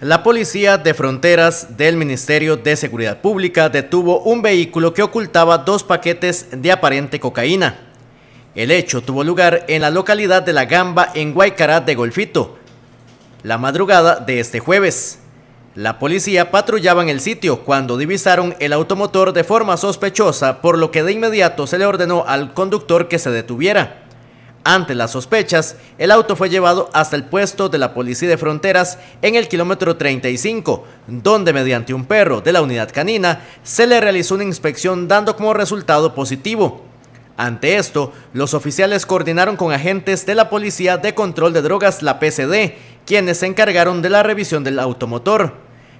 La policía de fronteras del Ministerio de Seguridad Pública detuvo un vehículo que ocultaba dos paquetes de aparente cocaína. El hecho tuvo lugar en la localidad de La Gamba, en Guaycará de Golfito, la madrugada de este jueves. La policía patrullaba en el sitio cuando divisaron el automotor de forma sospechosa, por lo que de inmediato se le ordenó al conductor que se detuviera. Ante las sospechas, el auto fue llevado hasta el puesto de la Policía de Fronteras en el kilómetro 35, donde mediante un perro de la unidad canina se le realizó una inspección dando como resultado positivo. Ante esto, los oficiales coordinaron con agentes de la Policía de Control de Drogas, la PCD, quienes se encargaron de la revisión del automotor.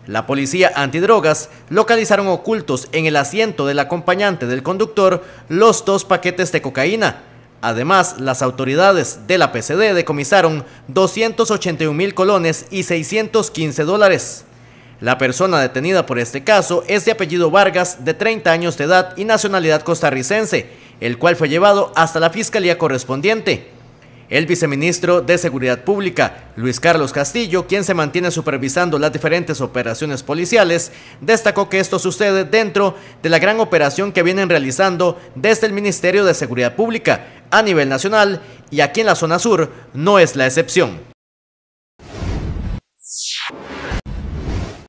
La policía antidrogas localizaron ocultos en el asiento del acompañante del conductor los dos paquetes de cocaína, Además, las autoridades de la PCD decomisaron 281 mil colones y 615 dólares. La persona detenida por este caso es de apellido Vargas, de 30 años de edad y nacionalidad costarricense, el cual fue llevado hasta la fiscalía correspondiente el viceministro de Seguridad Pública, Luis Carlos Castillo, quien se mantiene supervisando las diferentes operaciones policiales, destacó que esto sucede dentro de la gran operación que vienen realizando desde el Ministerio de Seguridad Pública a nivel nacional y aquí en la zona sur no es la excepción.